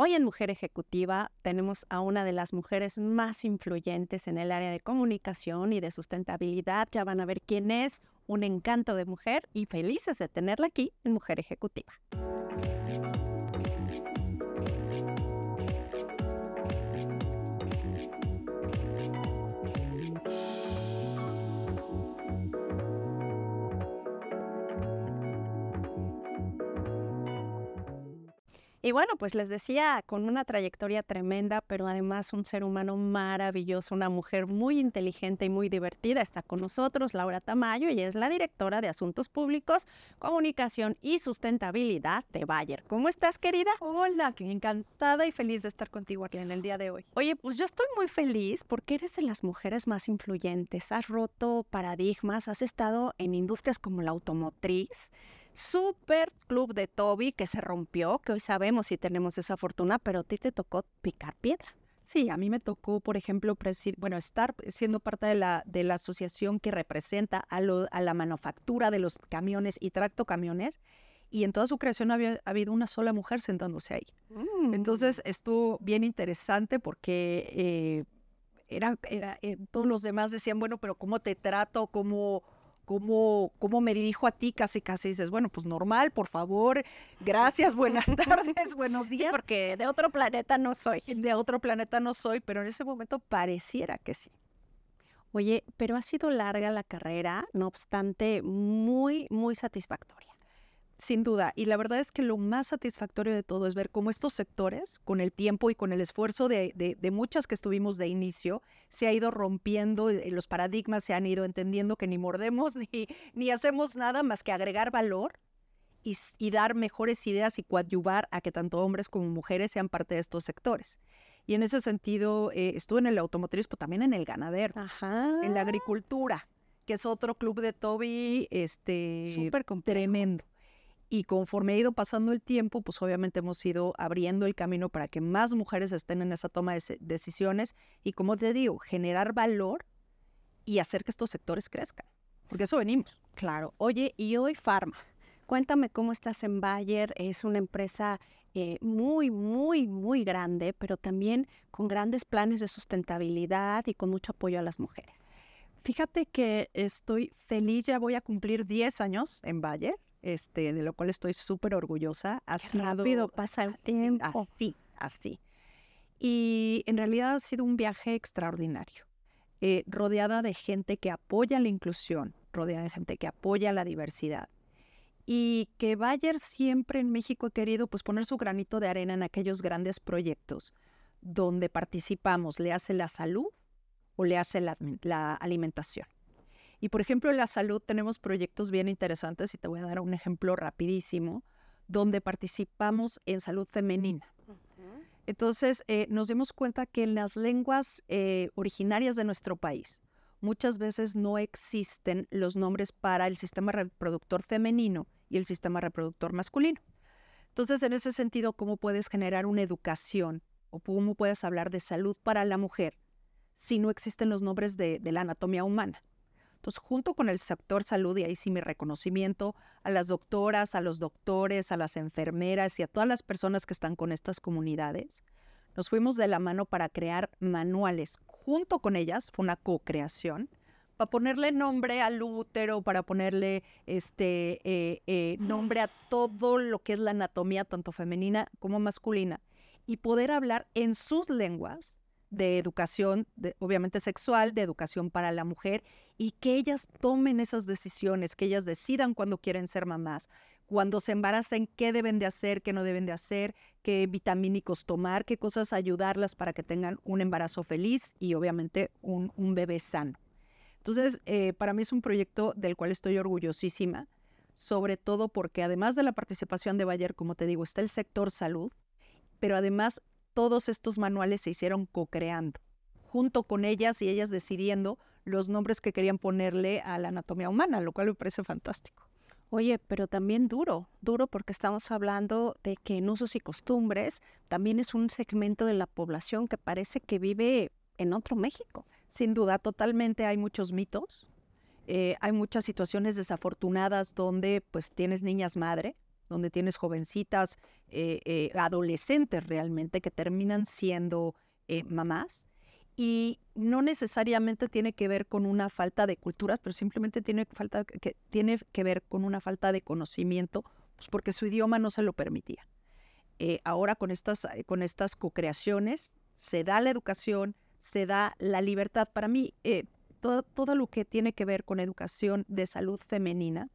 Hoy en Mujer Ejecutiva tenemos a una de las mujeres más influyentes en el área de comunicación y de sustentabilidad. Ya van a ver quién es, un encanto de mujer y felices de tenerla aquí en Mujer Ejecutiva. Y bueno, pues les decía, con una trayectoria tremenda, pero además un ser humano maravilloso, una mujer muy inteligente y muy divertida. Está con nosotros Laura Tamayo y es la directora de Asuntos Públicos, Comunicación y Sustentabilidad de Bayer. ¿Cómo estás, querida? Hola, encantada y feliz de estar contigo aquí en el día de hoy. Oye, pues yo estoy muy feliz porque eres de las mujeres más influyentes. Has roto paradigmas, has estado en industrias como la automotriz super club de Toby que se rompió, que hoy sabemos si tenemos esa fortuna, pero a ti te tocó picar piedra. Sí, a mí me tocó, por ejemplo, bueno, estar siendo parte de la, de la asociación que representa a, la manufactura de los camiones y tractocamiones, y en toda su creación había habido una sola mujer sentándose ahí. Mm. Entonces estuvo bien interesante porque eh, era, era eh, todos los demás decían, bueno, pero ¿cómo te trato? ¿Cómo...? ¿Cómo, ¿Cómo me dirijo a ti? Casi, casi dices, bueno, pues normal, por favor, gracias, buenas tardes, buenos días. porque de otro planeta no soy. De otro planeta no soy, pero en ese momento pareciera que sí. Oye, pero ha sido larga la carrera, no obstante, muy, muy satisfactoria. Sin duda, y la verdad es que lo más satisfactorio de todo es ver cómo estos sectores, con el tiempo y con el esfuerzo de, muchas que estuvimos de inicio, se ha ido rompiendo, eh, los paradigmas se han ido entendiendo que ni mordemos ni, ni hacemos nada más que agregar valor y, dar mejores ideas y coadyuvar a que tanto hombres como mujeres sean parte de estos sectores. Y en ese sentido, eh, estuve en el automotriz, pero también en el ganadero, en la agricultura, que es otro club de Toby este, tremendo. Y conforme ha ido pasando el tiempo, pues obviamente hemos ido abriendo el camino para que más mujeres estén en esa toma de decisiones y, como te digo, generar valor y hacer que estos sectores crezcan. Porque eso venimos. Claro. Oye, y hoy Pharma. Cuéntame cómo estás en Bayer. Es una empresa eh, muy, muy, muy grande, pero también con grandes planes de sustentabilidad y con mucho apoyo a las mujeres. Fíjate que estoy feliz, ya voy a cumplir 10 años en Bayer. Este, de lo cual estoy súper orgullosa. rápido pasa el tiempo. Así, así. Y en realidad ha sido un viaje extraordinario, eh, rodeada de gente que apoya la inclusión, rodeada de gente que apoya la diversidad. Y que Bayer siempre en México ha querido pues, poner su granito de arena en aquellos grandes proyectos donde participamos, le hace la salud o le hace la alimentación. Y por ejemplo, en la salud tenemos proyectos bien interesantes y te voy a dar un ejemplo rapidísimo, donde participamos en salud femenina. Entonces, eh, nos dimos cuenta que en las lenguas eh, originarias de nuestro país, muchas veces no existen los nombres para el sistema reproductor femenino y el sistema reproductor masculino. Entonces, en ese sentido, ¿cómo puedes generar una educación o cómo puedes hablar de salud para la mujer si no existen los nombres de la anatomía humana? Pues, junto con el sector salud, y ahí sí mi reconocimiento a las doctoras, a los doctores, a las enfermeras y a todas las personas que están con estas comunidades, nos fuimos de la mano para crear manuales junto con ellas, fue una co-creación, para ponerle nombre al útero, para ponerle este eh, eh, nombre a todo lo que es la anatomía, tanto femenina como masculina, y poder hablar en sus lenguas de educación, obviamente sexual, de educación para la mujer, y que ellas tomen esas decisiones, que ellas decidan cuando quieren ser mamás, cuando se embaracen, qué deben de hacer, qué no deben de hacer, qué vitamínicos tomar, qué cosas ayudarlas para que tengan un embarazo feliz y obviamente un, bebé sano. Entonces, eh, para mí es un proyecto del cual estoy orgullosísima, sobre todo porque además de la participación de Bayer, como te digo, está el sector salud, pero además todos estos manuales se hicieron co-creando, junto con ellas y ellas decidiendo los nombres que querían ponerle a la anatomía humana, lo cual me parece fantástico. Oye, pero también duro, duro porque estamos hablando de que en usos y costumbres también es un segmento de la población que parece que vive en otro México. Sin duda, totalmente hay muchos mitos, eh, hay muchas situaciones desafortunadas donde pues tienes niñas madre, donde tienes jovencitas, eh, eh, adolescentes realmente, que terminan siendo eh, mamás. Y no necesariamente tiene que ver con una falta de culturas, pero simplemente tiene, que, tiene que ver con una falta de conocimiento, pues, porque su idioma no se lo permitía. ahora con estas, con co-creaciones se da la educación, se da la libertad. Para mí, todo, todo lo que tiene que ver con educación de salud femenina,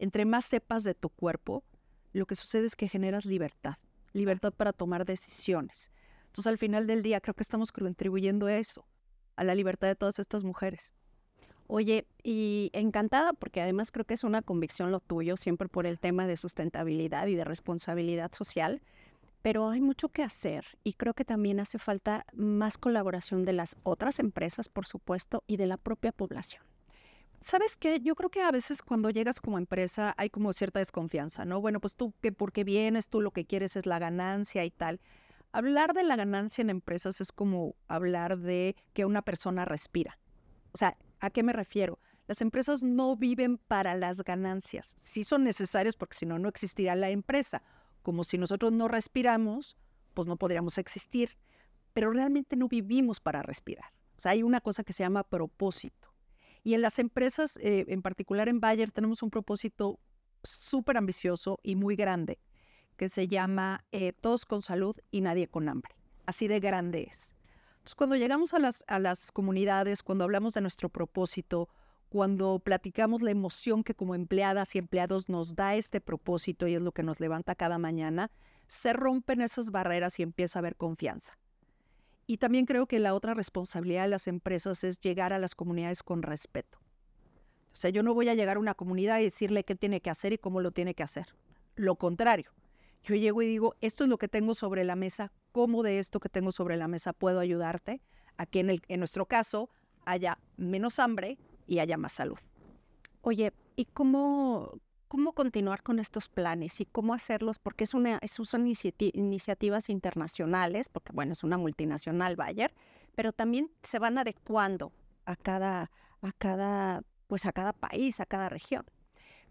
entre más sepas de tu cuerpo, lo que sucede es que generas libertad, libertad para tomar decisiones. Entonces al final del día creo que estamos contribuyendo a eso, a la libertad de todas estas mujeres. Oye, y encantada porque además creo que es una convicción lo tuyo, siempre por el tema de sustentabilidad y de responsabilidad social, pero hay mucho que hacer y creo que también hace falta más colaboración de las otras empresas, por supuesto, y de la propia población. ¿Sabes qué? Yo creo que a veces cuando llegas como empresa hay como cierta desconfianza, ¿no? Bueno, pues tú ¿por qué vienes, tú lo que quieres es la ganancia y tal. Hablar de la ganancia en empresas es como hablar de que una persona respira. O sea, ¿a qué me refiero? Las empresas no viven para las ganancias. Sí son necesarias porque si no, no existirá la empresa. Como si nosotros no respiramos, pues no podríamos existir. Pero realmente no vivimos para respirar. O sea, hay una cosa que se llama propósito. Y en las empresas, eh, en particular en Bayer, tenemos un propósito súper ambicioso y muy grande, que se llama eh, Todos con salud y nadie con hambre. Así de grande es. Entonces, cuando llegamos a las, a las comunidades, cuando hablamos de nuestro propósito, cuando platicamos la emoción que como empleadas y empleados nos da este propósito y es lo que nos levanta cada mañana, se rompen esas barreras y empieza a haber confianza. Y también creo que la otra responsabilidad de las empresas es llegar a las comunidades con respeto. O sea, yo no voy a llegar a una comunidad y decirle qué tiene que hacer y cómo lo tiene que hacer. Lo contrario, yo llego y digo, esto es lo que tengo sobre la mesa, cómo de esto que tengo sobre la mesa puedo ayudarte a que en, nuestro caso haya menos hambre y haya más salud. Oye, ¿y cómo, cómo continuar con estos planes y cómo hacerlos, porque es una, son iniciativas internacionales, porque bueno, es una multinacional Bayer, pero también se van adecuando a cada, a cada, pues a cada país, a cada región.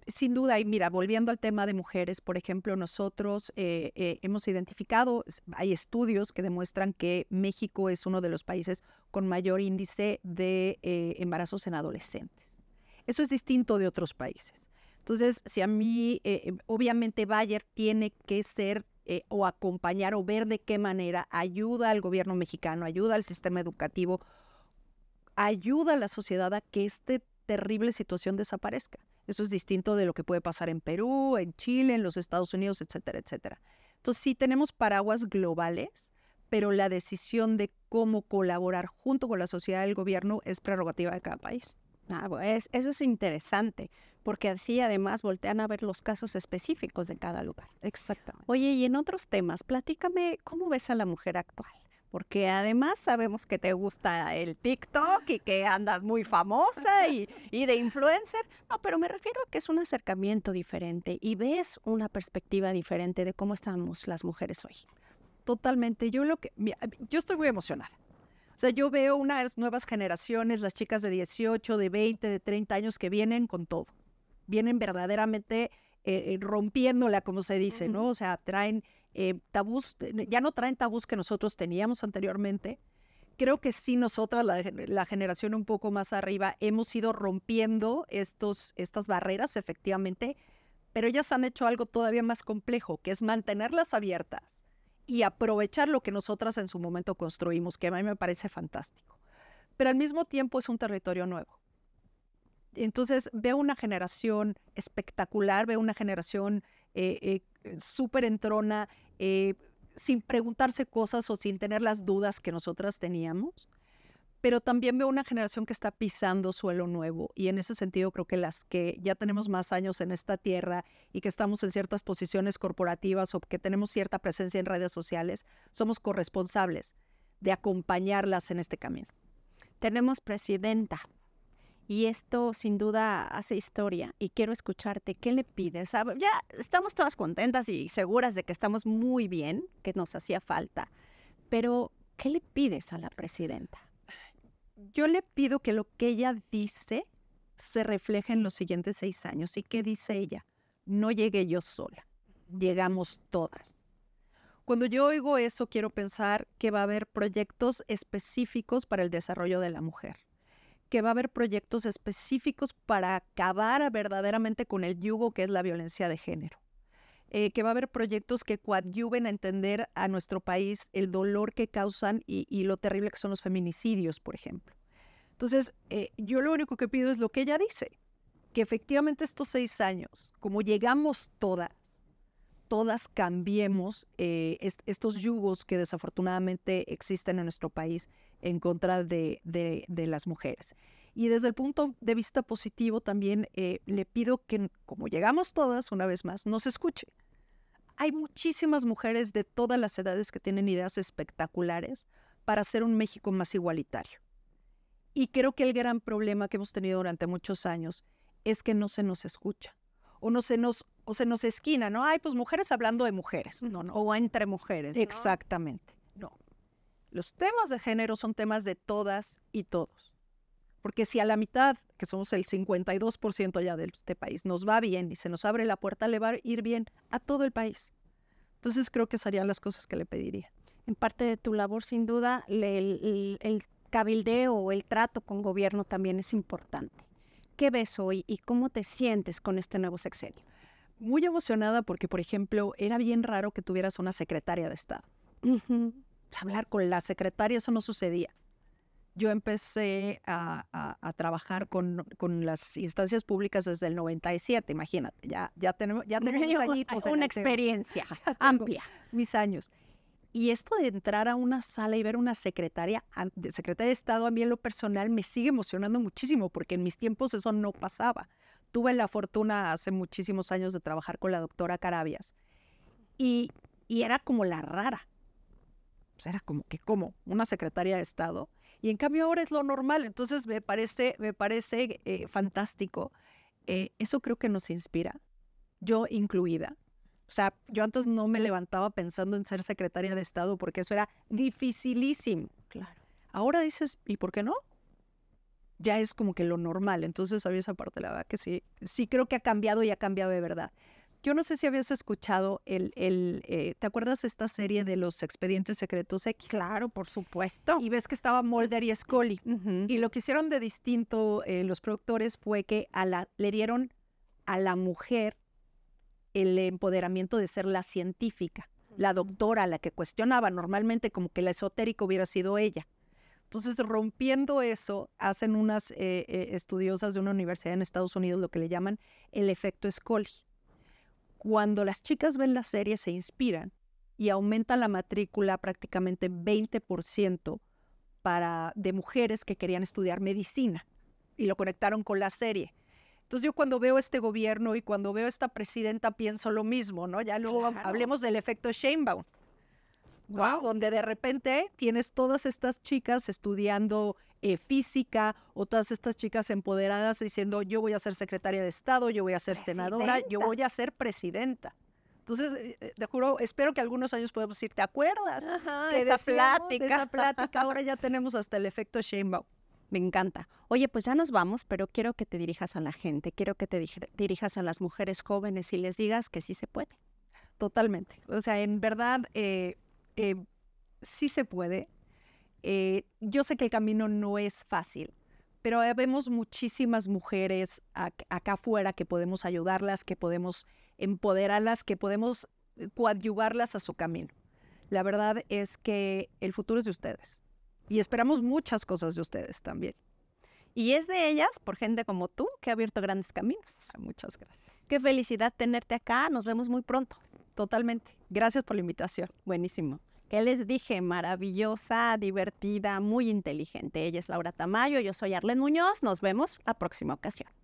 Sin duda, y mira, volviendo al tema de mujeres, por ejemplo, nosotros eh, eh, hemos identificado, hay estudios que demuestran que México es uno de los países con mayor índice de eh, embarazos en adolescentes. Eso es distinto de otros países. Entonces, si a mí, eh, em, obviamente Bayer tiene que ser eh, o acompañar o ver de qué manera ayuda al gobierno mexicano, ayuda al sistema educativo, ayuda a la sociedad a que esta terrible situación desaparezca. Eso es distinto de lo que puede pasar en Perú, en Chile, en los Estados Unidos, etcétera, etcétera. Entonces sí tenemos paraguas globales, pero la decisión de cómo colaborar junto con la sociedad y el gobierno es prerrogativa de cada país. Ah, eso es interesante, porque así además voltean a ver los casos específicos de cada lugar. Exacto. Oye, y en otros temas, platícame cómo ves a la mujer actual. Porque además sabemos que te gusta el TikTok y que andas muy famosa y, de influencer. No, pero me refiero a que es un acercamiento diferente y ves una perspectiva diferente de cómo estamos las mujeres hoy. Totalmente. Yo lo yo estoy muy emocionada. O sea, yo veo unas nuevas generaciones, las chicas de 18, de 20, de 30 años que vienen con todo. Vienen verdaderamente eh, eh rompiéndola, como se dice, ¿no? O sea, traen eh, tabús, eh, ya no traen tabús que nosotros teníamos anteriormente. Creo que sí nosotras, la, generación un poco más arriba, hemos ido rompiendo estos, estas barreras, efectivamente, pero ellas han hecho algo todavía más complejo, que es mantenerlas abiertas y aprovechar lo que nosotras en su momento construimos, que a mí me parece fantástico. Pero al mismo tiempo es un territorio nuevo. Entonces veo una generación espectacular, veo una generación eh, eh, súper entrona, eh, sin preguntarse cosas o sin tener las dudas que nosotras teníamos pero también veo una generación que está pisando suelo nuevo y en ese sentido creo que las que ya tenemos más años en esta tierra y que estamos en ciertas posiciones corporativas o que tenemos cierta presencia en redes sociales, somos corresponsables de acompañarlas en este camino. Tenemos presidenta y esto sin duda hace historia y quiero escucharte, ¿qué le pides? Ya estamos todas contentas y seguras de que estamos muy bien, que nos hacía falta, pero ¿qué le pides a la presidenta? yo le pido que lo que ella dice se refleje en los siguientes seis años. ¿Y qué dice ella? No llegué yo sola, llegamos todas. Cuando yo oigo eso, quiero pensar que va a haber proyectos específicos para el desarrollo de la mujer, que va a haber proyectos específicos para acabar verdaderamente con el yugo que es la violencia de género eh, que va a haber proyectos que coadyuven a entender a nuestro país el dolor que causan y, lo terrible que son los feminicidios, por ejemplo. Entonces, eh, yo lo único que pido es lo que ella dice, que efectivamente estos seis años, como llegamos todas, todas cambiemos eh, estos yugos que desafortunadamente existen en nuestro país en contra de, las mujeres. Y desde el punto de vista positivo también le pido que, como llegamos todas, una vez más, nos escuche. Hay muchísimas mujeres de todas las edades que tienen ideas espectaculares para hacer un México más igualitario. Y creo que el gran problema que hemos tenido durante muchos años es que no se nos escucha o no se nos o se nos esquina, ¿no? Hay pues mujeres hablando de mujeres. No, no. O entre mujeres. Exactamente. No. Los temas de género son temas de todas y todos. Porque si a la mitad, que somos el 52% ya de este país, nos va bien y se nos abre la puerta, le va a ir bien a todo el país. Entonces creo que serían las cosas que le pediría. En parte de tu labor, sin duda, el, el, cabildeo o el trato con gobierno también es importante. ¿Qué ves hoy y cómo te sientes con este nuevo sexenio? Muy emocionada porque, por ejemplo, era bien raro que tuvieras una secretaria de Estado. Hablar con la secretaria, eso no sucedía yo empecé a, trabajar con, las instancias públicas desde el 97, imagínate, ya, ya tenemos, ya tenemos Una experiencia amplia. Mis años. Y esto de entrar a una sala y ver una secretaria, secretaria de Estado, a mí en lo personal me sigue emocionando muchísimo, porque en mis tiempos eso no pasaba. Tuve la fortuna hace muchísimos años de trabajar con la doctora Carabias y era como la rara, era como que como una secretaria de Estado. Y en cambio ahora es lo normal. Entonces me parece, me parece eh, fantástico. Eh, eso creo que nos inspira, yo incluida. O sea, yo antes no me levantaba pensando en ser secretaria de Estado porque eso era dificilísimo. Claro. Ahora dices, ¿y por qué no? Ya es como que lo normal. Entonces, había esa parte, la verdad que sí, sí creo que ha cambiado y ha cambiado de verdad. Yo no sé si habías escuchado el, eh, ¿te acuerdas esta serie de los expedientes secretos X? Claro, por supuesto. Y ves que estaba Mulder y Scully. Y lo que hicieron de distinto eh, los productores fue que a la, le dieron a la mujer el empoderamiento de ser la científica, la doctora, la que cuestionaba. Normalmente como que la esotérica hubiera sido ella. Entonces, rompiendo eso, hacen unas eh, estudiosas de una universidad en Estados Unidos lo que le llaman el efecto Scully cuando las chicas ven la serie se inspiran y aumentan la matrícula prácticamente 20% para, de mujeres que querían estudiar medicina y lo conectaron con la serie. Entonces yo cuando veo este gobierno y cuando veo esta presidenta pienso lo mismo, ¿no? Ya luego hablemos del efecto Sheinbaum donde de repente tienes todas estas chicas estudiando eh, física o todas estas chicas empoderadas diciendo yo voy a ser secretaria de Estado, yo voy a ser senadora, yo voy a ser presidenta. Entonces, eh, eh, te juro, espero que algunos años podamos decir, ¿te acuerdas? de esa plática. Esa ahora ya tenemos hasta el efecto Sheinbaum. Me encanta. Oye, pues ya nos vamos, pero quiero que te dirijas a la gente, quiero que te dirijas a las mujeres jóvenes y les digas que sí se puede. Totalmente. O sea, en verdad, eh, sí se puede. Eh, yo sé que el camino no es fácil, pero vemos muchísimas mujeres acá afuera que podemos ayudarlas, que podemos empoderarlas, que podemos eh, coadyuvarlas a su camino. La verdad es que el futuro es de ustedes y esperamos muchas cosas de ustedes también. Y es de ellas, por gente como tú, que ha abierto grandes caminos. Muchas gracias. Qué felicidad tenerte acá. Nos vemos muy pronto. Totalmente. Gracias por la invitación. Buenísimo. ¿Qué les dije? Maravillosa, divertida, muy inteligente. Ella es Laura Tamayo, yo soy Arlen Muñoz. Nos vemos la próxima ocasión.